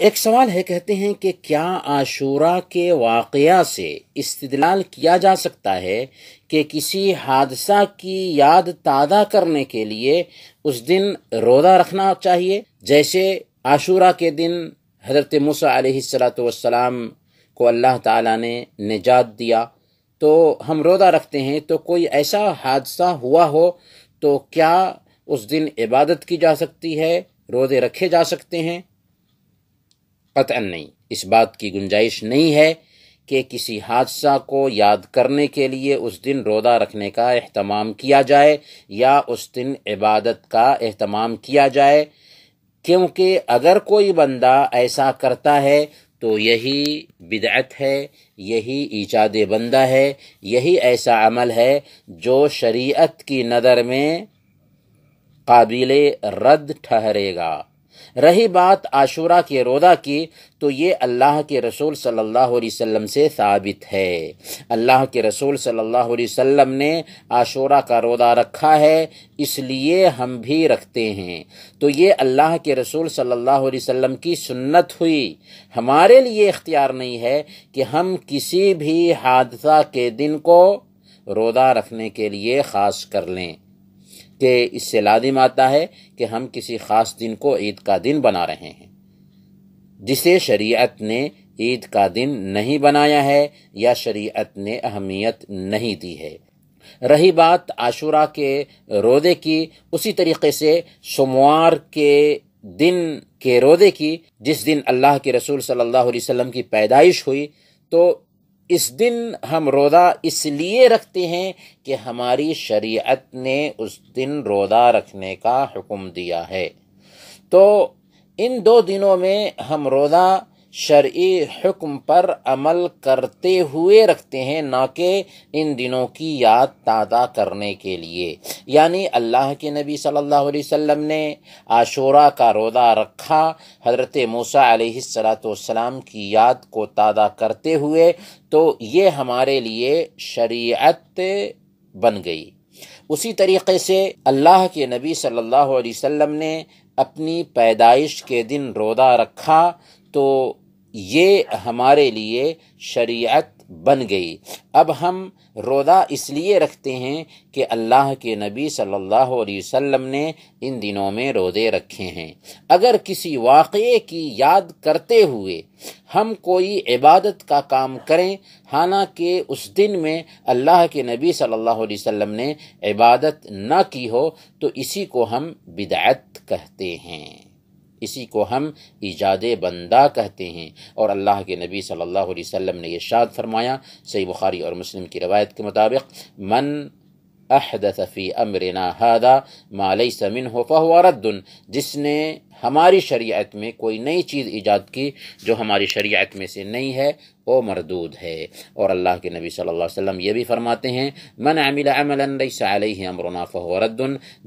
ایک سوال ہے کہتے ہیں کہ کیا عاشورہ کے واقعہ سے استدلال کیا جا سکتا ہے کہ کسی حادثہ کی یاد تعدا کرنے کے لیے اس دن رودہ رکھنا چاہیے جیسے عاشورہ کے دن حضرت موسیٰ علیہ السلاۃ والسلام کو اللہ تعالیٰ نے نجات دیا تو ہم رودہ رکھتے ہیں تو کوئی ایسا حادثہ ہوا ہو تو کیا اس دن عبادت کی جا سکتی ہے رودے رکھے جا سکتے ہیں قطن نہیں اس بات کی گنجائش نہیں ہے کہ کسی حادثہ کو یاد کرنے کے لیے اس دن رودا رکھنے کا اہتمام کیا جائے یا اس دن عبادت کا اہتمام کیا جائے کیونکہ اگر کوئی بندہ ایسا کرتا ہے تو یہی بدعت ہے یہی ایجاد بندہ ہے یہی ایسا عمل ہے جو شریعت کی نظر میں قابل رد ٹھہرے گا رہی بات عاشورہ کے رودا کی تو یہ اللہ کے رسول صلی اللہ علیہ وسلم سے ثابت ہے اللہ کے رسول صلی اللہ علیہ وسلم نے عاشورہ کا رودا رکھا ہے اس لیے ہم بھی رکھتے ہیں تو یہ اللہ کے رسول صلی اللہ علیہ وسلم کی سنت ہوئی ہمارے لیے اختیار نہیں ہے کہ ہم کسی بھی حادثہ کے دن کو رودا رکھنے کے لیے خاص کر لیں کہ اس سے لادم آتا ہے کہ ہم کسی خاص دن کو عید کا دن بنا رہے ہیں جسے شریعت نے عید کا دن نہیں بنایا ہے یا شریعت نے اہمیت نہیں دی ہے رہی بات عاشورہ کے روزے کی اسی طریقے سے سموار کے دن کے روزے کی جس دن اللہ کے رسول صلی اللہ علیہ وسلم کی پیدائش ہوئی تو اس دن ہم روزہ اس لیے رکھتے ہیں کہ ہماری شریعت نے اس دن روزہ رکھنے کا حکم دیا ہے تو ان دو دنوں میں ہم روزہ شرعی حکم پر عمل کرتے ہوئے رکھتے ہیں نہ کہ ان دنوں کی یاد تازہ کرنے کے لیے یعنی اللہ کے نبی صلی اللہ علیہ وسلم نے عاشورہ کا روزہ رکھا حضرت موسیٰ علیہ السلاۃ والسلام کی یاد کو تازہ کرتے ہوئے تو یہ ہمارے لیے شریعت بن گئی اسی طریقے سے اللہ کے نبی صلی اللہ علیہ وسلم نے اپنی پیدائش کے دن رودہ رکھا تو یہ ہمارے لیے شریعت بن گئی اب ہم روزہ اس لیے رکھتے ہیں کہ اللہ کے نبی صلی اللہ علیہ وسلم نے ان دنوں میں روزے رکھے ہیں اگر کسی واقعے کی یاد کرتے ہوئے ہم کوئی عبادت کا کام کریں حالانکہ اس دن میں اللہ کے نبی صلی اللہ علیہ وسلم نے عبادت نہ کی ہو تو اسی کو ہم بدعت کہتے ہیں اسی کو ہم ایجاد بندہ کہتے ہیں اور اللہ کے نبی صلی اللہ علیہ وسلم نے یہ شاد فرمایا صحیح بخاری اور مسلم کی روایت کے مطابق من احدث فی امرنا هذا ما ليس منه فهو رد جس نے ہماری شریعت میں کوئی نئی چیز ایجاد کی جو ہماری شریعت میں سے نئی ہے وہ مردود ہے اور اللہ کے نبی صلی اللہ علیہ وسلم یہ بھی فرماتے ہیں من عمل عملا لیس علیہ امرنا فهو رد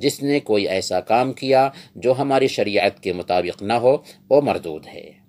جس نے کوئی ایسا کام کیا جو ہماری شریعت کے مطابق نہ ہو وہ مردود ہے